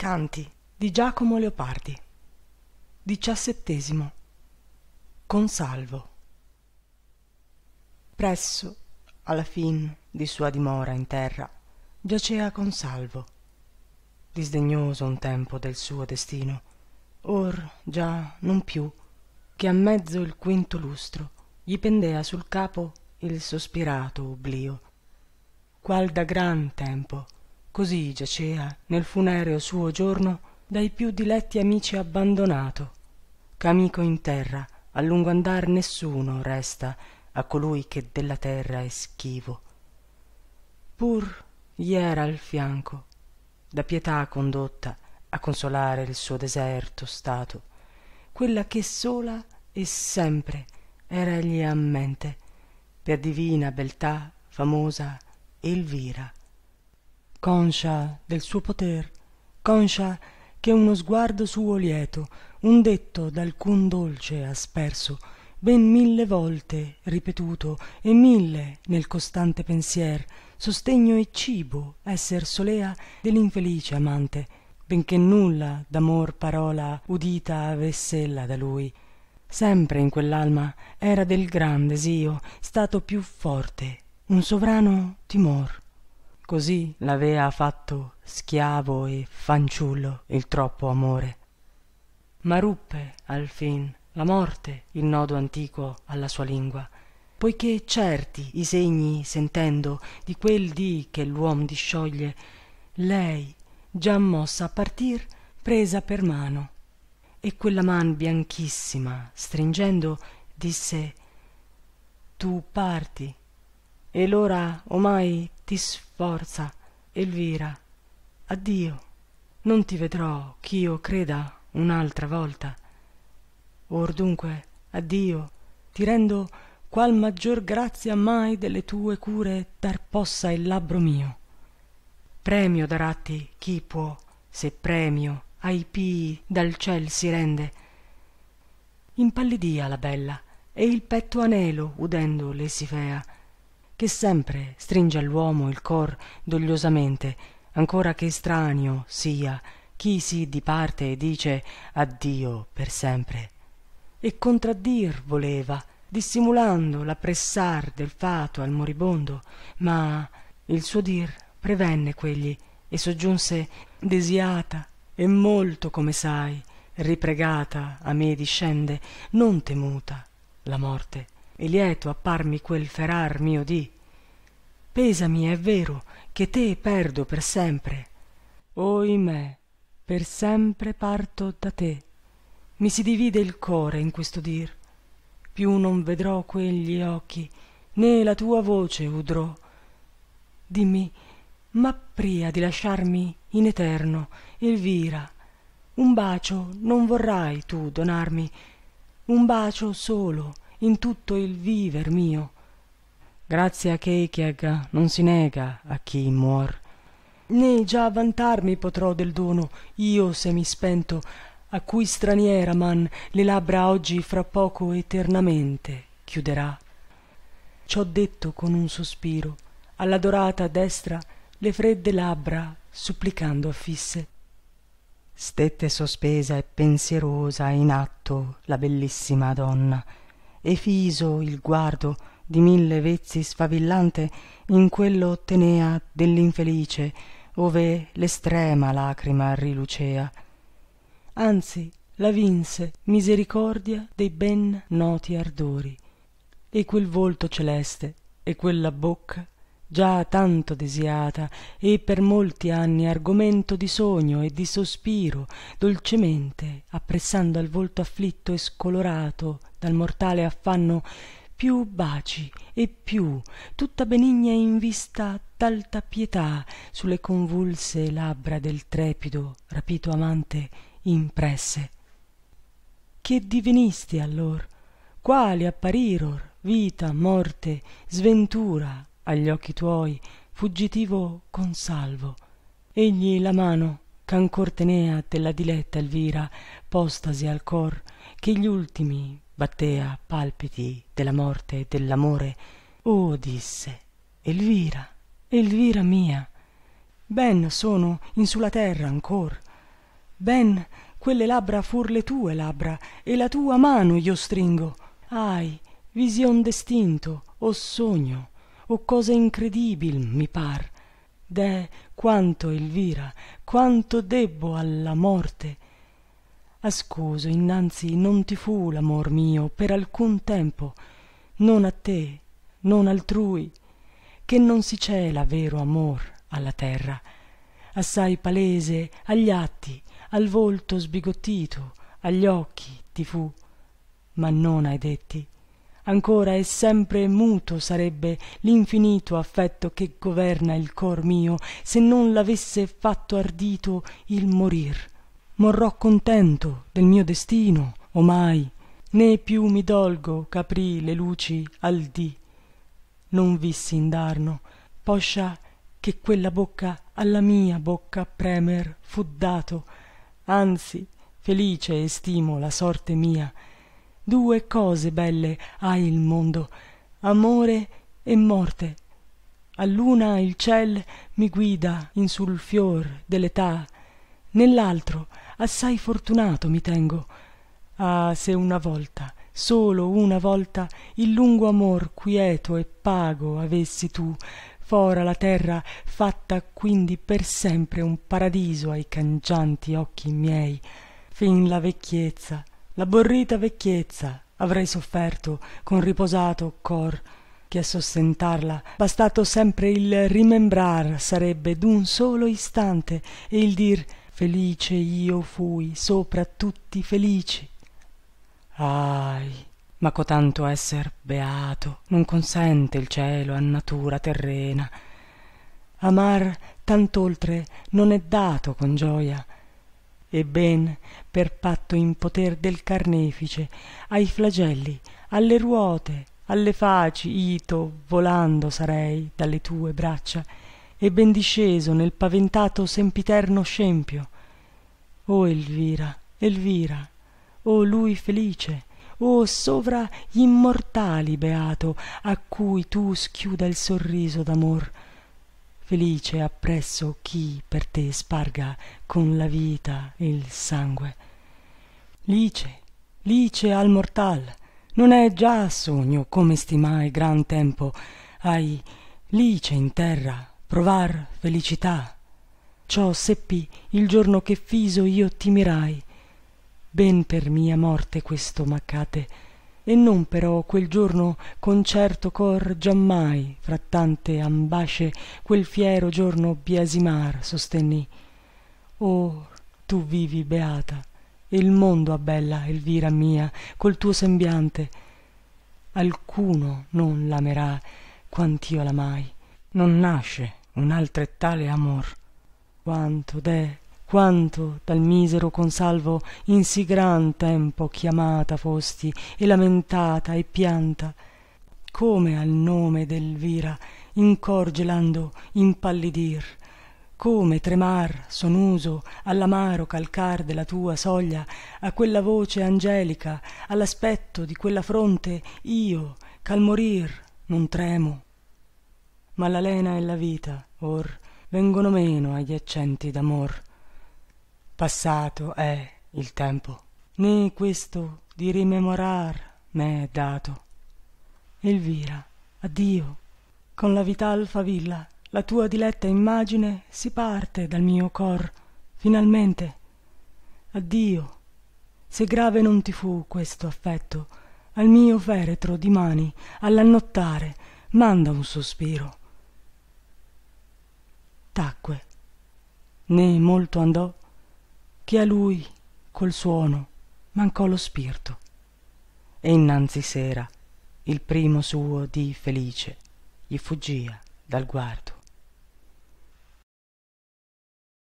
Canti di Giacomo Leopardi Diciassettesimo Consalvo Presso, alla fin di sua dimora in terra, giacea Consalvo, disdegnoso un tempo del suo destino, or già non più, che a mezzo il quinto lustro gli pendea sul capo il sospirato oblio, qual da gran tempo così giacea nel funereo suo giorno dai più diletti amici abbandonato ch'amico in terra a lungo andar nessuno resta a colui che della terra è schivo pur gli era al fianco da pietà condotta a consolare il suo deserto stato quella che sola e sempre era egli a mente per divina beltà famosa Elvira conscia del suo poter, conscia che uno sguardo suo lieto, un detto d'alcun dolce asperso, ben mille volte ripetuto e mille nel costante pensier, sostegno e cibo esser solea dell'infelice amante, benché nulla d'amor parola udita avessella da lui. Sempre in quell'alma era del gran desio stato più forte, un sovrano timor così l'avea fatto schiavo e fanciullo il troppo amore ma ruppe alfin la morte il nodo antico alla sua lingua poiché certi i segni sentendo di quel dì che l'uom discioglie lei già mossa a partir presa per mano e quella man bianchissima stringendo disse tu parti e l'ora omai ti sforza elvira addio non ti vedrò ch'io creda un'altra volta or dunque addio ti rendo qual maggior grazia mai delle tue cure dar possa il labbro mio premio daratti chi può se premio ai pii dal ciel si rende impallidia la bella e il petto anelo udendo fea, che sempre stringe all'uomo il cor dogliosamente ancora che estraneo sia chi si diparte e dice addio per sempre e contraddir voleva dissimulando l'appressar del fato al moribondo ma il suo dir prevenne quegli e soggiunse desiata e molto come sai ripregata a me discende non temuta la morte e lieto apparmi quel ferar mio dì pesami è vero che te perdo per sempre oimè per sempre parto da te mi si divide il core in questo dir più non vedrò quegli occhi né la tua voce udrò dimmi ma pria di lasciarmi in eterno elvira un bacio non vorrai tu donarmi un bacio solo in tutto il viver mio grazia che chiega non si nega a chi muor né già vantarmi potrò del dono io se mi spento a cui straniera man le labbra oggi fra poco eternamente chiuderà ciò detto con un sospiro alla dorata destra le fredde labbra supplicando affisse stette sospesa e pensierosa in atto la bellissima donna e fiso il guardo di mille vezzi sfavillante in quello tenea dell'infelice ove l'estrema lacrima rilucea anzi la vinse misericordia dei ben noti ardori e quel volto celeste e quella bocca già tanto desiata e per molti anni argomento di sogno e di sospiro dolcemente appressando al volto afflitto e scolorato dal mortale affanno più baci e più tutta benigna in vista d'alta pietà sulle convulse labbra del trepido rapito amante impresse che divenisti allor quali appariror vita morte sventura agli occhi tuoi fuggitivo consalvo egli la mano ch'ancor tenea della diletta elvira postasi al cor che gli ultimi battea palpiti della morte e dell'amore oh disse elvira elvira mia ben sono in su la terra ancor ben quelle labbra fur le tue labbra e la tua mano io stringo ahi vision d'estinto o sogno o oh, cosa incredibil mi par deh quanto elvira quanto debbo alla morte ascoso ah, innanzi non ti fu l'amor mio per alcun tempo non a te non altrui che non si cela vero amor alla terra assai palese agli atti al volto sbigottito agli occhi ti fu ma non ai detti ancora e sempre muto sarebbe l'infinito affetto che governa il cor mio se non l'avesse fatto ardito il morir morrò contento del mio destino omai né più mi dolgo ch'aprì le luci al dì non vissi indarno poscia che quella bocca alla mia bocca premer fu dato anzi felice estimo la sorte mia due cose belle ha il mondo amore e morte all'una il ciel mi guida in sul fior dell'età nell'altro assai fortunato mi tengo ah se una volta solo una volta il lungo amor quieto e pago avessi tu fora la terra fatta quindi per sempre un paradiso ai cangianti occhi miei fin la vecchiezza la vecchiezza avrei sofferto con riposato cor che a sostentarla bastato sempre il rimembrar sarebbe d'un solo istante e il dir felice io fui sopra tutti felici ahi ma cotanto esser beato non consente il cielo a natura terrena amar tant'oltre non è dato con gioia e ben per patto in poter del carnefice ai flagelli alle ruote alle faci ito volando sarei dalle tue braccia e ben disceso nel paventato sempiterno scempio o elvira elvira o lui felice o sovra gl'immortali beato a cui tu schiuda il sorriso d'amor felice appresso chi per te sparga con la vita il sangue. Lice, lice al mortal, non è già sogno come stimai gran tempo, hai lice in terra provar felicità. Ciò seppi il giorno che fiso io ti mirai. Ben per mia morte questo m'accate, e non però quel giorno concerto cor giammai fra tante ambasce quel fiero giorno biasimar sostenni or oh, tu vivi beata e il mondo abbella elvira mia col tuo sembiante alcuno non l'amerà quant'io l'amai non nasce un altrettale amor quanto deh quanto dal misero consalvo in sì gran tempo chiamata fosti e lamentata e pianta come al nome d'elvira in cor gelando impallidir come tremar son uso all'amaro calcar della tua soglia a quella voce angelica all'aspetto di quella fronte io ch'al morir non tremo ma la lena e la vita or vengono meno agli accenti d'amor passato è il tempo né questo di rimemorar m'è dato elvira addio con la vital favilla la tua diletta immagine si parte dal mio cor finalmente addio se grave non ti fu questo affetto al mio feretro dimani all'annottare manda un sospiro tacque né molto andò che a lui col suono mancò lo spirto e innanzi sera il primo suo dì felice gli fuggia dal guardo